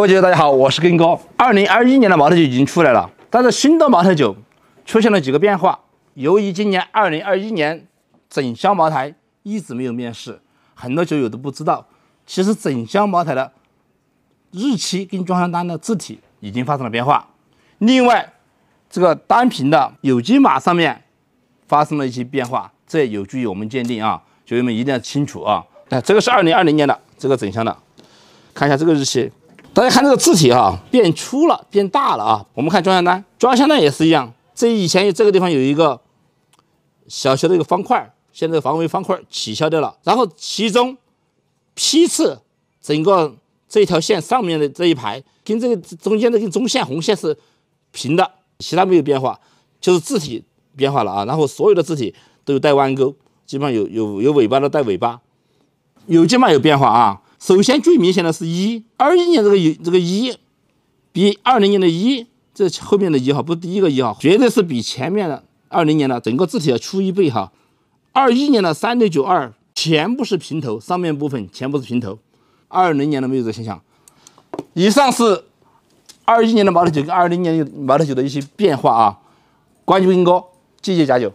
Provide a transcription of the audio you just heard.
各位酒友，大家好，我是根哥。二零二一年的茅台酒已经出来了，但是新的茅台酒出现了几个变化。由于今年二零二一年整箱茅台一直没有面世，很多酒友都不知道。其实整箱茅台的日期跟装箱单的字体已经发生了变化。另外，这个单瓶的有机码上面发生了一些变化，这有助于我们鉴定啊。酒友们一定要清楚啊。那这个是二零二零年的这个整箱的，看一下这个日期。大家看这个字体啊，变粗了，变大了啊。我们看装箱单，装箱单也是一样。这以前这个地方有一个小小的一个方块现在防伪方块取消掉了。然后其中批次整个这条线上面的这一排跟这个中间的跟中线红线是平的，其他没有变化，就是字体变化了啊。然后所有的字体都有带弯钩，基本上有有有尾巴的带尾巴，有基本有变化啊。首先，最明显的是，一二一年这个一，这个一比二零年的“一”，这后面的“一”哈，不是第一个“一”哈，绝对是比前面的二零年的整个字体要粗一倍哈。二一年的三六九二全部是平头，上面部分全部是平头，二零年的没有这个现象。以上是二一年的茅台酒跟二零年茅台酒的一些变化啊。关注斌哥，谢谢假酒。